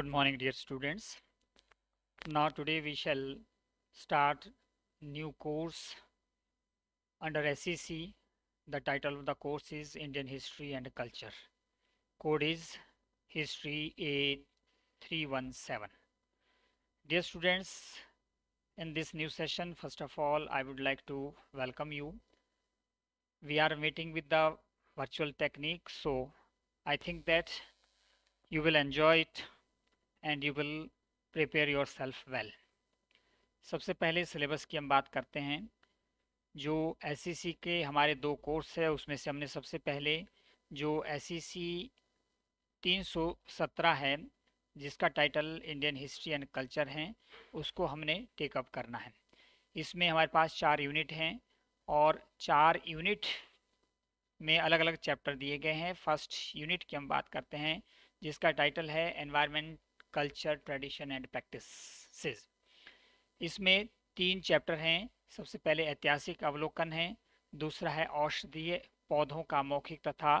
Good morning dear students. Now today we shall start new course under SEC. The title of the course is Indian History and Culture. Code is History A317. Dear students, in this new session, first of all, I would like to welcome you. We are meeting with the virtual technique, so I think that you will enjoy it and you will prepare yourself well सबसे पहले syllabus की हम बात करते हैं जो S e के हमारे दो कोर्स है उसमें से हमने सबसे पहले जो एस सी e तीन सौ सत्रह है जिसका title Indian history and culture है उसको हमने टेकअप करना है इसमें हमारे पास चार यूनिट हैं और चार यूनिट में अलग अलग चैप्टर दिए गए हैं फर्स्ट यूनिट की हम बात करते हैं जिसका टाइटल है environment culture tradition and practices इसमें तीन चैप्टर हैं सबसे पहले ऐतिहासिक अवलोकन है दूसरा है औषधीय पौधों का मौखिक तथा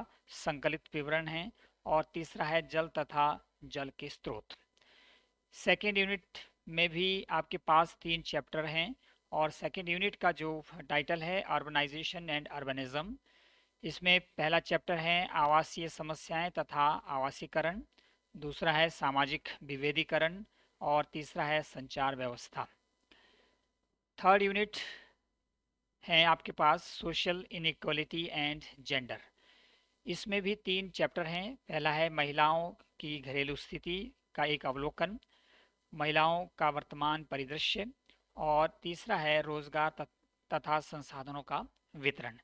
संकलित विवरण है और तीसरा है जल तथा जल के स्रोत सेकेंड यूनिट में भी आपके पास तीन चैप्टर हैं और सेकेंड यूनिट का जो टाइटल है अर्बनाइजेशन एंड अर्बनिज्म इसमें पहला चैप्टर है आवासीय समस्याएं तथा आवासीकरण दूसरा है सामाजिक विभेदीकरण और तीसरा है संचार व्यवस्था थर्ड यूनिट है आपके पास सोशल इनक्वलिटी एंड जेंडर इसमें भी तीन चैप्टर हैं पहला है महिलाओं की घरेलू स्थिति का एक अवलोकन महिलाओं का वर्तमान परिदृश्य और तीसरा है रोजगार तथा संसाधनों का वितरण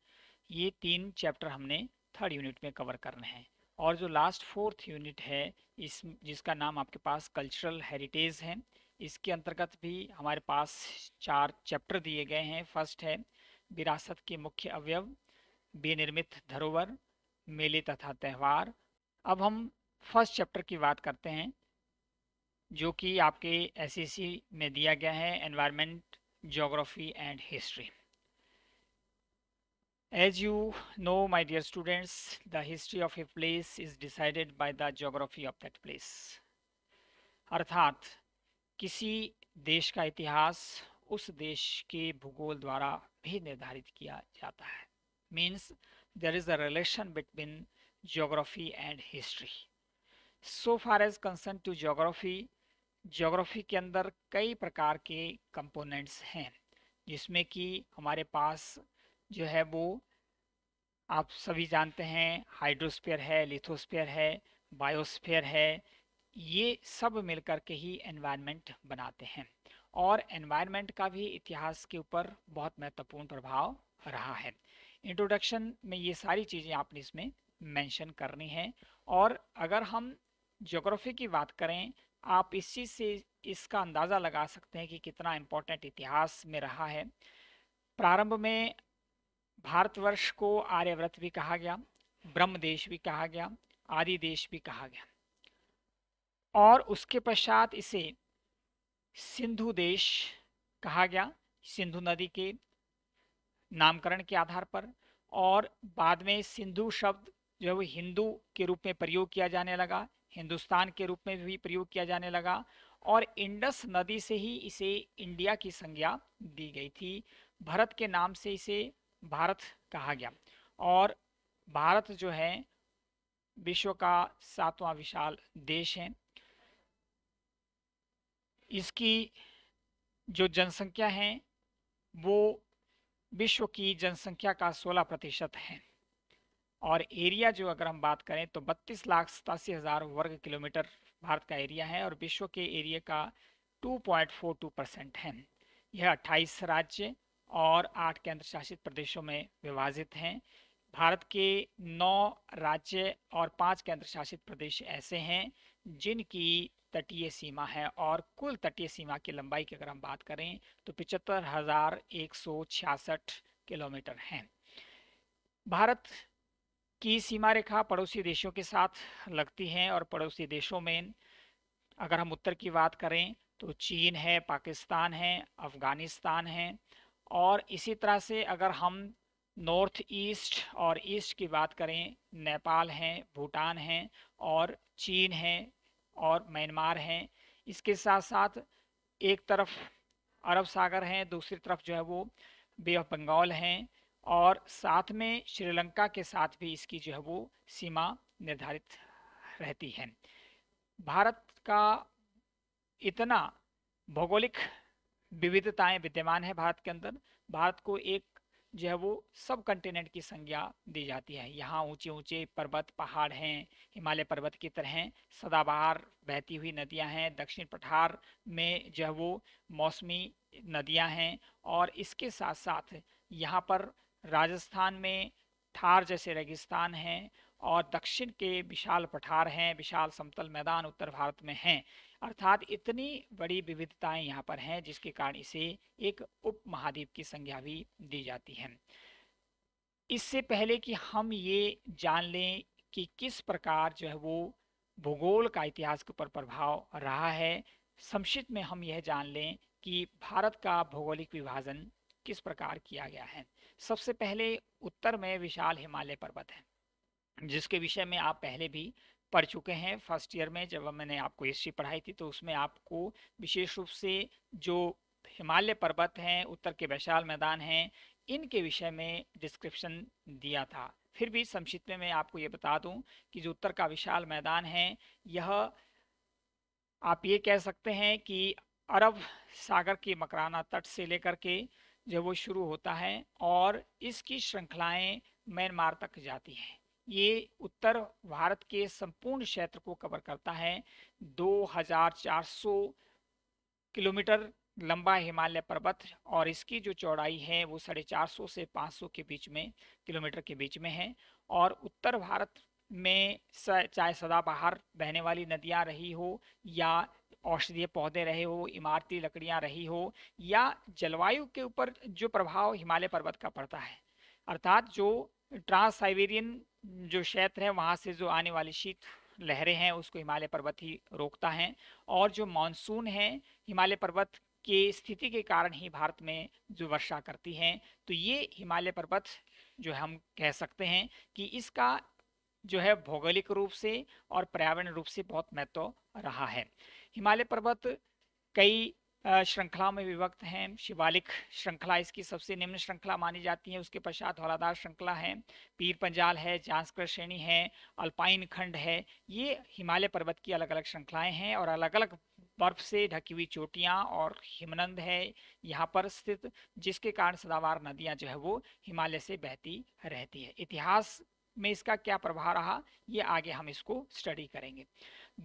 ये तीन चैप्टर हमने थर्ड यूनिट में कवर करने हैं और जो लास्ट फोर्थ यूनिट है इस जिसका नाम आपके पास कल्चरल हेरिटेज है इसके अंतर्गत भी हमारे पास चार चैप्टर दिए गए हैं फर्स्ट है विरासत के मुख्य अवयव विनिर्मित धरोवर मेले तथा त्यौहार अब हम फर्स्ट चैप्टर की बात करते हैं जो कि आपके एसएससी e में दिया गया है environment geography and history As you know, my dear students, the history of a place is decided by the geography of that place. अर्थात किसी देश का इतिहास उस देश के भूगोल द्वारा भी निर्धारित किया जाता है means there is a relation between geography and history. So far as concerned to geography, geography के अंदर कई प्रकार के components हैं जिसमें कि हमारे पास जो है वो आप सभी जानते हैं हाइड्रोस्फीयर है लिथोस्फीयर है बायोस्फीयर है ये सब मिलकर के ही एनवायरनमेंट बनाते हैं और एनवायरनमेंट का भी इतिहास के ऊपर बहुत महत्वपूर्ण प्रभाव रहा है इंट्रोडक्शन में ये सारी चीज़ें आपने इसमें मेंशन करनी है और अगर हम जोग्राफी की बात करें आप इस चीज़ से इसका अंदाज़ा लगा सकते हैं कि कितना इम्पोर्टेंट इतिहास में रहा है प्रारंभ में भारतवर्ष को आर्यव्रत भी कहा गया ब्रह्म देश भी कहा गया आदि देश भी कहा गया और उसके पश्चात इसे सिंधु देश कहा गया सिंधु नदी के नामकरण के आधार पर और बाद में सिंधु शब्द जो है वो हिंदू के रूप में प्रयोग किया जाने लगा हिंदुस्तान के रूप में भी प्रयोग किया जाने लगा और इंडस नदी से ही इसे इंडिया की संज्ञा दी गई थी भरत के नाम से इसे भारत कहा गया और भारत जो है विश्व का सातवां विशाल देश है इसकी जो जनसंख्या है वो विश्व की जनसंख्या का 16 प्रतिशत है और एरिया जो अगर हम बात करें तो बत्तीस लाख सतासी हज़ार वर्ग किलोमीटर भारत का एरिया है और विश्व के एरिया का 2.42 परसेंट है यह 28 राज्य और आठ केंद्र शासित प्रदेशों में विभाजित हैं भारत के नौ राज्य और पांच शासित प्रदेश ऐसे हैं जिनकी तटीय सीमा है और कुल तटीय सीमा की लंबाई की अगर हम बात करें तो पिचहत्तर हजार एक सौ छियासठ किलोमीटर है भारत की सीमा रेखा पड़ोसी देशों के साथ लगती है और पड़ोसी देशों में अगर हम उत्तर की बात करें तो चीन है पाकिस्तान है अफगानिस्तान है और इसी तरह से अगर हम नॉर्थ ईस्ट और ईस्ट की बात करें नेपाल हैं भूटान हैं और चीन हैं और म्यांमार हैं इसके साथ साथ एक तरफ अरब सागर हैं दूसरी तरफ जो है वो बे ऑफ बंगाल हैं और साथ में श्रीलंका के साथ भी इसकी जो है वो सीमा निर्धारित रहती है भारत का इतना भौगोलिक विविधताएं विद्यमान है भारत के अंदर भारत को एक जो है वो सब कंटिनेंट की संज्ञा दी जाती है यहाँ ऊंचे ऊंचे पर्वत पहाड़ हैं हिमालय पर्वत की तरह सदाबहार बहती हुई नदियाँ हैं दक्षिण पठार में जो है वो मौसमी नदियाँ हैं और इसके साथ साथ यहाँ पर राजस्थान में थार जैसे रेगिस्तान हैं और दक्षिण के विशाल पठार हैं विशाल समतल मैदान उत्तर भारत में हैं अर्थात इतनी बड़ी विविधताएं यहाँ पर हैं जिसके कारण इसे एक उप महाद्वीप की संज्ञा भी दी जाती है इससे पहले कि हम ये जान लें कि किस प्रकार जो है वो भूगोल का इतिहास के ऊपर प्रभाव रहा है संक्षिप्त में हम यह जान लें कि भारत का भौगोलिक विभाजन किस प्रकार किया गया है सबसे पहले उत्तर में विशाल हिमालय पर्वत है जिसके विषय में आप पहले भी पढ़ चुके हैं फर्स्ट ईयर में जब मैंने आपको हिस्ट्री पढ़ाई थी तो उसमें आपको विशेष रूप से जो हिमालय पर्वत हैं उत्तर के वैशाल मैदान हैं इनके विषय में डिस्क्रिप्शन दिया था फिर भी संक्षिप्त में मैं आपको ये बता दूं कि जो उत्तर का विशाल मैदान है यह आप ये कह सकते हैं कि अरब सागर के मकराना तट से लेकर के जब वो शुरू होता है और इसकी श्रृंखलाएं म्यांमार तक जाती हैं ये उत्तर भारत के संपूर्ण क्षेत्र को कवर करता है 2400 किलोमीटर लंबा हिमालय पर्वत और इसकी जो चौड़ाई है वो साढ़े चार सौ से 500 के बीच में किलोमीटर के बीच में है और उत्तर भारत में चाहे सदाबहार बहने वाली नदियां रही हो या औषधीय पौधे रहे हो इमारती लकड़ियां रही हो या जलवायु के ऊपर जो प्रभाव हिमालय पर्वत का पड़ता है अर्थात जो ट्रांस साइबेरियन जो क्षेत्र है वहाँ से जो आने वाली शीत लहरें हैं उसको हिमालय पर्वत ही रोकता है और जो मानसून है हिमालय पर्वत की स्थिति के कारण ही भारत में जो वर्षा करती है तो ये हिमालय पर्वत जो हम कह सकते हैं कि इसका जो है भौगोलिक रूप से और पर्यावरण रूप से बहुत महत्व रहा है हिमालय पर्वत कई श्रृंखला में विभक्त हैं शिवालिक श्रृंखला इसकी सबसे निम्न श्रृंखला मानी जाती है उसके पश्चात हौलादार श्रृंखला है पीर पंजाल है जांसकर श्रेणी है अल्पाइन खंड है ये हिमालय पर्वत की अलग अलग श्रृंखलाएं हैं और अलग अलग बर्फ से ढकी हुई चोटियाँ और हिमनंद है यहाँ पर स्थित जिसके कारण सदावार नदियाँ जो है वो हिमालय से बहती रहती है इतिहास में इसका क्या प्रभाव रहा ये आगे हम इसको स्टडी करेंगे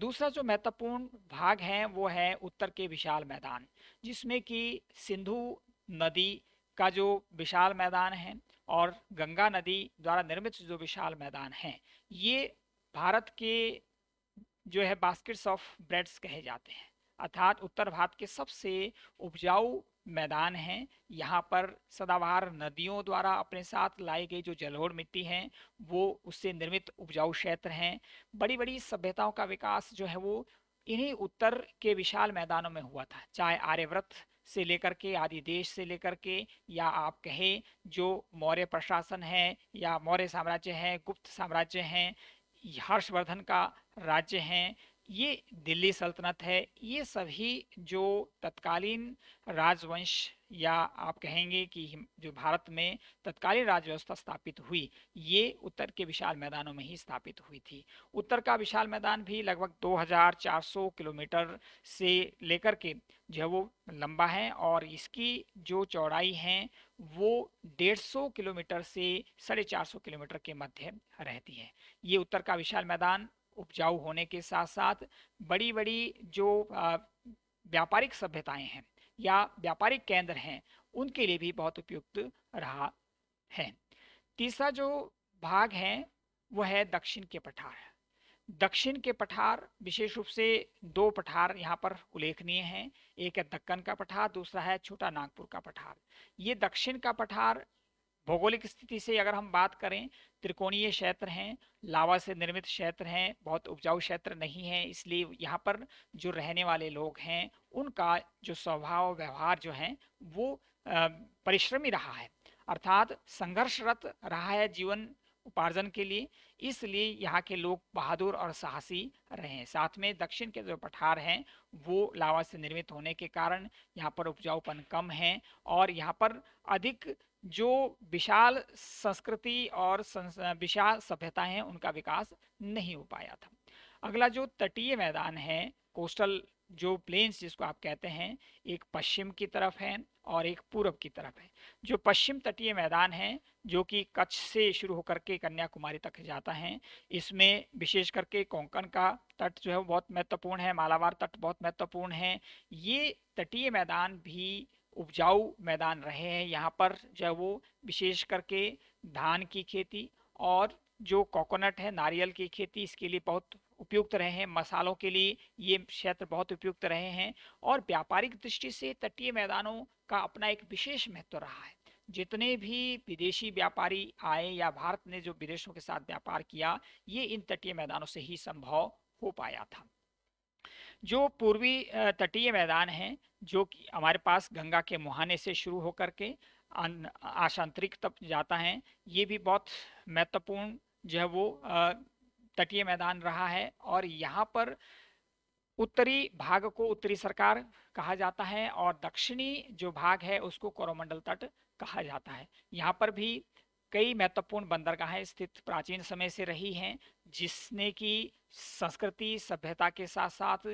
दूसरा जो महत्वपूर्ण भाग है वो है उत्तर के विशाल मैदान जिसमें कि सिंधु नदी का जो विशाल मैदान है और गंगा नदी द्वारा निर्मित जो विशाल मैदान है ये भारत के जो है बास्केट्स ऑफ ब्रेड्स कहे जाते हैं अर्थात उत्तर भारत के सबसे उपजाऊ मैदान हैं यहाँ पर सदाबहार नदियों द्वारा अपने साथ लाई गई जो जलोढ़ मिट्टी हैं वो उससे निर्मित उपजाऊ क्षेत्र हैं बड़ी बड़ी सभ्यताओं का विकास जो है वो इन्हीं उत्तर के विशाल मैदानों में हुआ था चाहे आर्यव्रत से लेकर के आदि देश से लेकर के या आप कहें जो मौर्य प्रशासन है या मौर्य साम्राज्य है गुप्त साम्राज्य हैं हर्षवर्धन का राज्य हैं ये दिल्ली सल्तनत है ये सभी जो तत्कालीन राजवंश या आप कहेंगे कि जो भारत में तत्कालीन राजव्यवस्था स्थापित हुई ये उत्तर के विशाल मैदानों में ही स्थापित हुई थी उत्तर का विशाल मैदान भी लगभग 2400 किलोमीटर से लेकर के जो है वो लंबा है और इसकी जो चौड़ाई है वो 150 किलोमीटर से साढ़े चार किलोमीटर के मध्य रहती है ये उत्तर का विशाल मैदान उपजाऊ होने के साथ साथ बड़ी बड़ी जो व्यापारिक सभ्यताएं हैं या व्यापारिक केंद्र हैं उनके लिए भी बहुत उपयुक्त रहा है तीसरा जो भाग है वह है दक्षिण के पठार दक्षिण के पठार विशेष रूप से दो पठार यहाँ पर उल्लेखनीय हैं एक है दक्कन का पठार दूसरा है छोटा नागपुर का पठार ये दक्षिण का पठार भौगोलिक स्थिति से अगर हम बात करें त्रिकोणीय क्षेत्र हैं लावा से निर्मित क्षेत्र हैं बहुत उपजाऊ क्षेत्र नहीं है इसलिए यहाँ पर जो रहने वाले लोग हैं उनका जो स्वभाव व्यवहार जो है वो परिश्रमी रहा है अर्थात संघर्षरत रहा है जीवन उपार्जन के लिए इसलिए यहाँ के लोग बहादुर और साहसी रहे साथ में दक्षिण के जो पठार हैं वो लावा से निर्मित होने के कारण यहाँ पर उपजाऊपन कम है और यहाँ पर अधिक जो विशाल संस्कृति और विशाल सभ्यता है उनका विकास नहीं हो पाया था अगला जो तटीय मैदान है कोस्टल जो प्लेन्स जिसको आप कहते हैं एक पश्चिम की तरफ है और एक पूर्व की तरफ है जो पश्चिम तटीय मैदान है जो कि कच्छ से शुरू होकर के कन्याकुमारी तक जाता है इसमें विशेष करके कोंकण का तट जो है बहुत महत्वपूर्ण है मालावार तट बहुत महत्वपूर्ण है ये तटीय मैदान भी उपजाऊ मैदान रहे हैं यहाँ पर जो है वो विशेष करके धान की खेती और जो कोकोनट है नारियल की खेती इसके लिए बहुत उपयुक्त रहे हैं मसालों के लिए ये क्षेत्र बहुत उपयुक्त रहे हैं और व्यापारिक दृष्टि से तटीय मैदानों का अपना एक विशेष महत्व रहा है जितने भी विदेशी व्यापारी आए या भारत ने जो विदेशों के साथ व्यापार किया ये इन तटीय मैदानों से ही संभव हो पाया था जो पूर्वी तटीय मैदान है जो कि हमारे पास गंगा के मुहाने से शुरू होकर के आशांतरिक तक जाता है ये भी बहुत महत्वपूर्ण जो है वो तटीय मैदान रहा है और यहाँ पर उत्तरी भाग को उत्तरी सरकार कहा जाता है और दक्षिणी जो भाग है उसको कोरोमंडल तट कहा जाता है यहाँ पर भी कई महत्वपूर्ण बंदरगाहें स्थित प्राचीन समय से रही हैं जिसने की संस्कृति सभ्यता के साथ साथ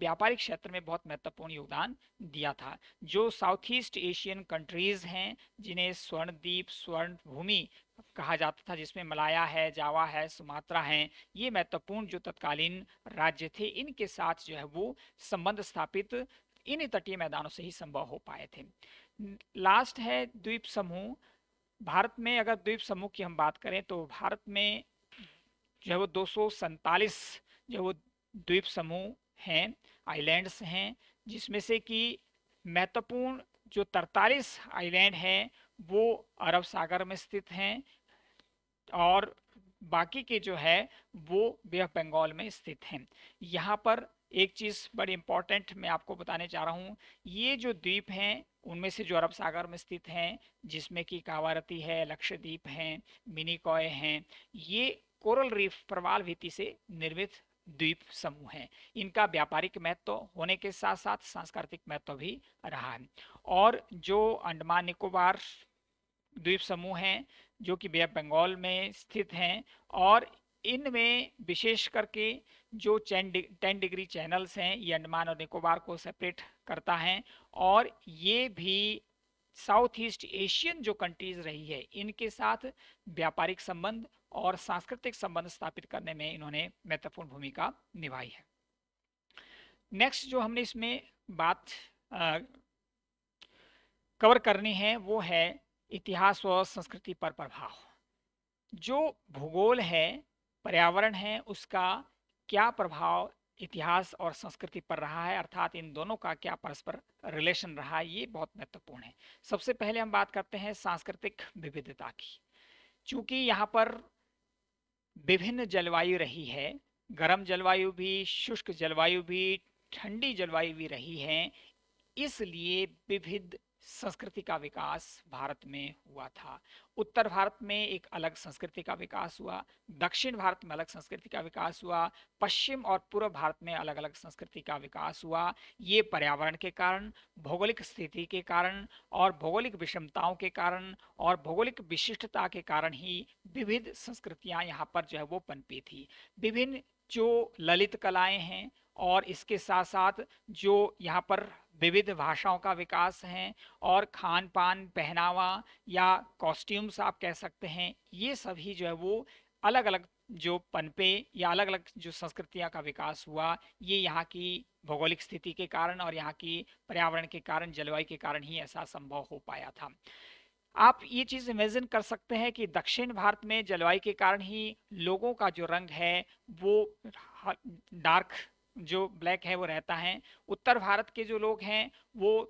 व्यापारिक क्षेत्र में बहुत महत्वपूर्ण योगदान दिया था जो साउथ ईस्ट एशियन कंट्रीज हैं जिन्हें स्वर्ण द्वीप स्वर्ण भूमि कहा जाता था जिसमें मलाया है जावा है सुमात्रा है ये महत्वपूर्ण जो तत्कालीन राज्य थे इनके साथ जो है वो संबंध स्थापित इन तटीय मैदानों से ही संभव हो पाए थे लास्ट है द्वीप समूह भारत में अगर द्वीप समूह की हम बात करें तो भारत में जो है वो दो जो वो द्वीप समूह हैं आइलैंड्स हैं जिसमें से कि महत्वपूर्ण जो तरतालीस आइलैंड हैं वो अरब सागर में स्थित हैं और बाकी के जो है वो बे ऑफ बंगाल में स्थित हैं यहाँ पर एक चीज़ बड़ी इंपॉर्टेंट मैं आपको बताने चाह रहा हूँ ये जो द्वीप हैं उनमें से जो अरब सागर में स्थित हैं जिसमें कि कावारती है लक्षद्वीप हैं मिनी कॉय हैं ये कोरल रीफ प्रवाल भीति से निर्मित द्वीप समूह हैं इनका व्यापारिक महत्व होने के साथ साथ सांस्कृतिक महत्व भी रहा है और जो अंडमान निकोबार द्वीप समूह हैं जो कि बे बंगाल में स्थित हैं और इनमें विशेष करके जो टेन डिग्री चैनल्स हैं ये अंडमान और निकोबार को सेपरेट करता है और ये भी साउथ ईस्ट एशियन जो कंट्रीज रही है इनके साथ व्यापारिक संबंध और सांस्कृतिक संबंध स्थापित करने में इन्होंने महत्वपूर्ण भूमिका निभाई है नेक्स्ट जो हमने इसमें बात कवर करनी है वो है इतिहास और संस्कृति पर प्रभाव जो भूगोल है पर्यावरण है उसका क्या प्रभाव इतिहास और संस्कृति पर रहा है अर्थात इन दोनों का क्या परस्पर रिलेशन रहा है ये बहुत महत्वपूर्ण है सबसे पहले हम बात करते हैं सांस्कृतिक विविधता की चूंकि यहाँ पर विभिन्न जलवायु रही है गर्म जलवायु भी शुष्क जलवायु भी ठंडी जलवायु भी रही है इसलिए विविध संस्कृति का विकास भारत में हुआ था उत्तर भारत में एक अलग संस्कृति का विकास हुआ दक्षिण भारत में अलग संस्कृति का विकास हुआ पश्चिम और पूर्व भारत में अलग अलग संस्कृति का विकास हुआ ये पर्यावरण के कारण भौगोलिक स्थिति के कारण और भौगोलिक विषमताओं के कारण और भौगोलिक विशिष्टता के कारण ही विविध संस्कृतियाँ यहाँ पर जो है वो पनपी थी विभिन्न जो ललित कलाएँ हैं और इसके साथ साथ जो यहाँ पर विविध भाषाओं का विकास है और खान पान पहनावा या कॉस्ट्यूम्स आप कह सकते हैं ये सभी जो है वो अलग अलग जो पनपे या अलग अलग जो संस्कृतियाँ का विकास हुआ ये यहाँ की भौगोलिक स्थिति के कारण और यहाँ की पर्यावरण के कारण जलवायु के कारण ही ऐसा संभव हो पाया था आप ये चीज़ इमेजिन कर सकते हैं कि दक्षिण भारत में जलवायु के कारण ही लोगों का जो रंग है वो डार्क जो ब्लैक है वो रहता है उत्तर भारत के जो लोग हैं वो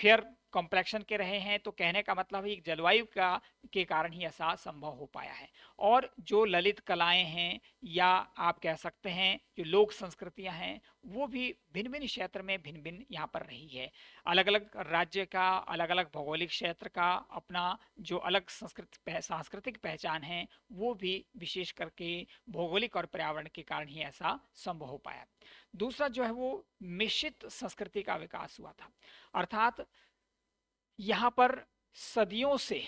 फेयर कॉम्प्लेक्शन के रहे हैं तो कहने का मतलब है जलवायु का के कारण ही ऐसा संभव हो पाया है और जो ललित कलाएं हैं या आप कह सकते हैं जो लोक संस्कृतियां हैं वो भी भिन्न भिन्न क्षेत्र में भिन्न भिन्न यहाँ पर रही है अलग अलग राज्य का अलग अलग भौगोलिक क्षेत्र का अपना जो अलग संस्कृत पह, सांस्कृतिक पहचान है वो भी विशेष करके भौगोलिक और पर्यावरण के कारण ही ऐसा संभव हो पाया दूसरा जो है वो मिश्रित संस्कृति का विकास हुआ था अर्थात यहाँ पर सदियों से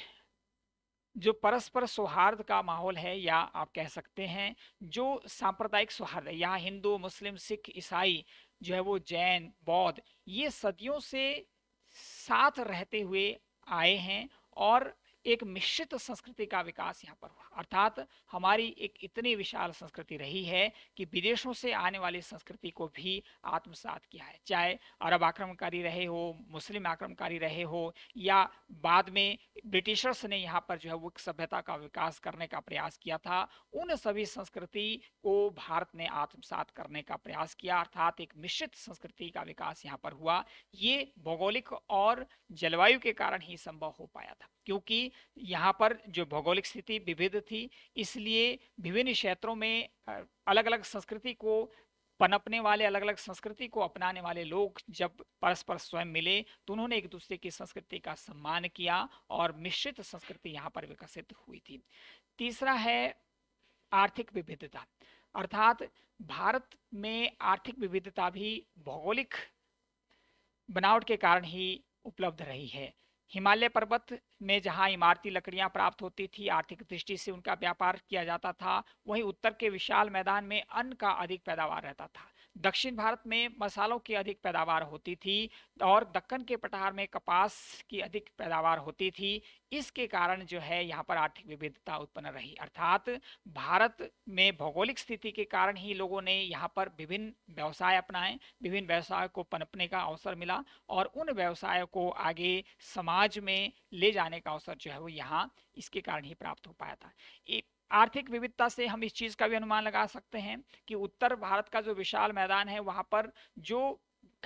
जो परस्पर सौहार्द का माहौल है या आप कह सकते हैं जो सांप्रदायिक सौहार्द है यहाँ हिंदू मुस्लिम सिख ईसाई जो है वो जैन बौद्ध ये सदियों से साथ रहते हुए आए हैं और एक मिश्रित संस्कृति का विकास यहाँ पर हुआ अर्थात हमारी एक इतनी विशाल संस्कृति रही है कि विदेशों से आने वाली संस्कृति को भी आत्मसात किया है चाहे अरब आक्रमणकारी रहे हो मुस्लिम आक्रमणकारी रहे हो या बाद में ब्रिटिशर्स ने यहाँ पर जो है वो सभ्यता का विकास करने का प्रयास किया था उन सभी संस्कृति को भारत ने आत्मसात करने का प्रयास किया अर्थात एक मिश्रित संस्कृति का विकास यहाँ पर हुआ ये भौगोलिक और जलवायु के कारण ही संभव हो पाया था क्योंकि यहाँ पर जो भौगोलिक स्थिति विविध थी इसलिए विभिन्न क्षेत्रों में अलग अलग संस्कृति को पनपने वाले अलग अलग संस्कृति को अपनाने वाले लोग जब परस्पर स्वयं मिले तो उन्होंने एक दूसरे की संस्कृति का सम्मान किया और मिश्रित संस्कृति यहाँ पर विकसित हुई थी तीसरा है आर्थिक विविधता अर्थात भारत में आर्थिक विविधता भी भौगोलिक बनावट के कारण ही उपलब्ध रही है हिमालय पर्वत में जहाँ इमारती लकड़ियां प्राप्त होती थी आर्थिक दृष्टि से उनका व्यापार किया जाता था वहीं उत्तर के विशाल मैदान में अन्न का अधिक पैदावार रहता था दक्षिण भारत में मसालों की अधिक पैदावार होती थी और दक्कन के पठार में कपास की अधिक पैदावार होती थी इसके कारण जो है यहाँ पर आर्थिक विविधता उत्पन्न रही अर्थात भारत में भौगोलिक स्थिति के कारण ही लोगों ने यहाँ पर विभिन्न व्यवसाय अपनाए विभिन्न व्यवसाय को पनपने का अवसर मिला और उन व्यवसायों को आगे समाज में ले जाने का अवसर जो है वो यहाँ इसके कारण ही प्राप्त हो पाया था आर्थिक विविधता से हम इस चीज़ का भी अनुमान लगा सकते हैं कि उत्तर भारत का जो विशाल मैदान है वहां पर जो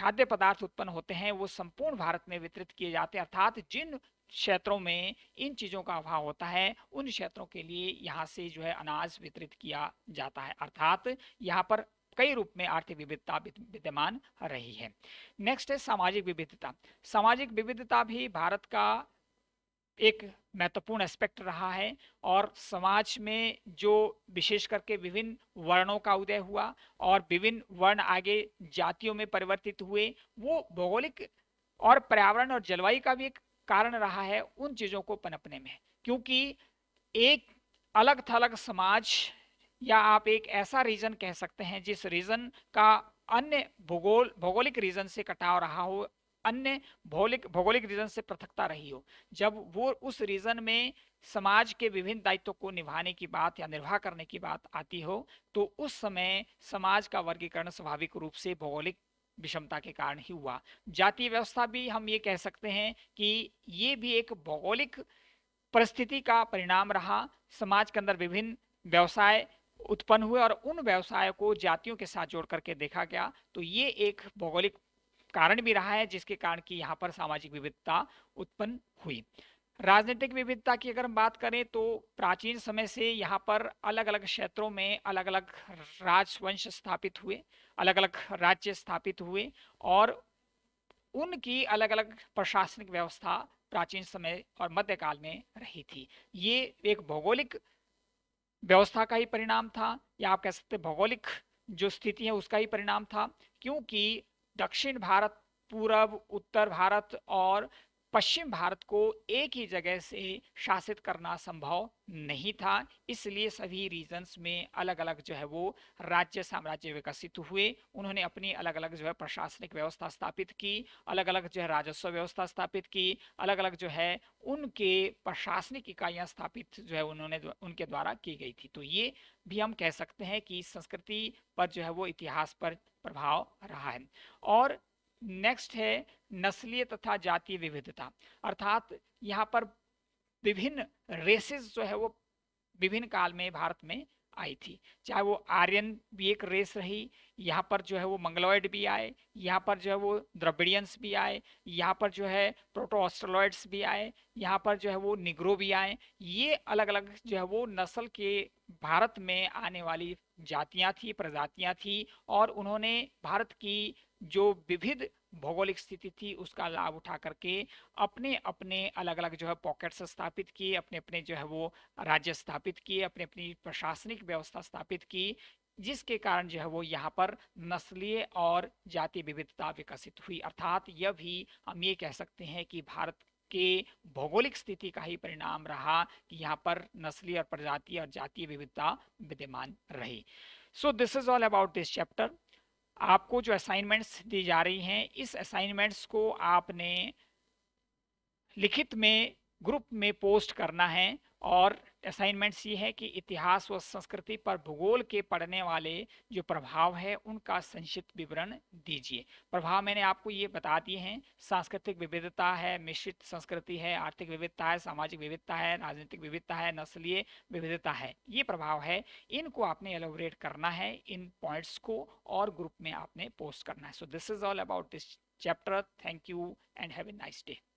खाद्य पदार्थ उत्पन्न होते हैं वो संपूर्ण भारत में वितरित किए जाते हैं अर्थात जिन क्षेत्रों में इन चीज़ों का अभाव होता है उन क्षेत्रों के लिए यहाँ से जो है अनाज वितरित किया जाता है अर्थात यहाँ पर कई रूप में आर्थिक विविधता विद्यमान रही है नेक्स्ट है सामाजिक विविधता सामाजिक विविधता भी भारत का एक महत्वपूर्ण एस्पेक्ट रहा है और समाज में जो विशेष करके विभिन्न वर्णों का उदय हुआ और विभिन्न वर्ण आगे जातियों में परिवर्तित हुए वो भौगोलिक और पर्यावरण और जलवायु का भी एक कारण रहा है उन चीज़ों को पनपने में क्योंकि एक अलग थलग समाज या आप एक ऐसा रीजन कह सकते हैं जिस रीजन का अन्य भूगोल भौगोलिक रीजन से कटाव रहा हो अन्य भौलिक भौगोलिक रीजन से पृथकता रही हो जब वो उस रीजन में समाज के विभिन्न दायित्वों को निभाने की बात या निर्वाह करने की बात आती हो तो उस समय समाज का वर्गीकरण स्वाभाविक रूप से भौगोलिक विषमता के कारण ही हुआ जातीय व्यवस्था भी हम ये कह सकते हैं कि ये भी एक भौगोलिक परिस्थिति का परिणाम रहा समाज के अंदर विभिन्न व्यवसाय उत्पन्न हुए और उन व्यवसायों को जातियों के साथ जोड़ करके देखा गया तो ये एक भौगोलिक कारण भी रहा है जिसके कारण कि यहाँ पर सामाजिक विविधता उत्पन्न हुई राजनीतिक विविधता की अगर हम बात करें तो प्राचीन समय से यहाँ पर अलग अलग क्षेत्रों में अलग अलग राजवंश स्थापित हुए अलग अलग राज्य स्थापित हुए और उनकी अलग अलग प्रशासनिक व्यवस्था प्राचीन समय और मध्यकाल में रही थी ये एक भौगोलिक व्यवस्था का ही परिणाम था या आप कह सकते भौगोलिक जो स्थिति है उसका ही परिणाम था क्योंकि दक्षिण भारत पूरब उत्तर भारत और पश्चिम भारत को एक ही जगह से शासित करना संभव नहीं था इसलिए सभी रीजन्स में अलग अलग जो है वो राज्य साम्राज्य विकसित हुए उन्होंने अपनी अलग अलग जो है प्रशासनिक व्यवस्था स्थापित की अलग अलग जो है राजस्व व्यवस्था स्थापित की अलग अलग जो है उनके प्रशासनिक इकाइयां स्थापित जो है उन्होंने उनके द्वारा की गई थी तो ये भी हम कह सकते हैं कि संस्कृति पर जो है वो इतिहास पर प्रभाव रहा है और नेक्स्ट है नस्लीय तथा जातीय विविधता अर्थात यहाँ पर विभिन्न रेसेस जो है वो विभिन्न काल में भारत में आई थी चाहे वो आर्यन भी एक रेस रही यहाँ पर जो है वो मंगलॉयड भी आए यहाँ पर जो है वो द्रविडियंस भी आए यहाँ पर जो है प्रोटो ऑस्ट्रोलॉयड्स भी आए यहाँ पर जो है वो निग्रो भी आए ये अलग अलग जो है वो नस्ल के भारत में आने वाली जातियाँ थी प्रजातियाँ थी और उन्होंने भारत की जो विविध भौगोलिक स्थिति थी उसका लाभ उठा करके अपने अपने अलग अलग जो है पॉकेट्स स्थापित किए अपने अपने जो है वो राज्य स्थापित किए अपने अपनी प्रशासनिक व्यवस्था स्थापित की जिसके कारण जो है वो यहाँ पर नस्लीय और जाति विविधता विकसित हुई अर्थात यह भी हम ये कह सकते हैं कि भारत के भौगोलिक स्थिति का ही परिणाम रहा कि यहाँ पर नस्लीय और प्रजातीय और जातीय विविधता विद्यमान रही so this is all about this chapter आपको जो असाइनमेंट्स दी जा रही हैं इस असाइनमेंट्स को आपने लिखित में ग्रुप में पोस्ट करना है और असाइनमेंट सी है कि इतिहास व संस्कृति पर भूगोल के पढ़ने वाले जो प्रभाव है उनका संक्षिप्त विवरण दीजिए प्रभाव मैंने आपको ये बता दिए हैं सांस्कृतिक विविधता है मिश्रित संस्कृति है आर्थिक विविधता है सामाजिक विविधता है राजनीतिक विविधता है नस्लीय विविधता है ये प्रभाव है इनको आपने एलोबरेट करना है इन पॉइंट्स को और ग्रुप में आपने पोस्ट करना है so this is all about this chapter thank you and have a nice day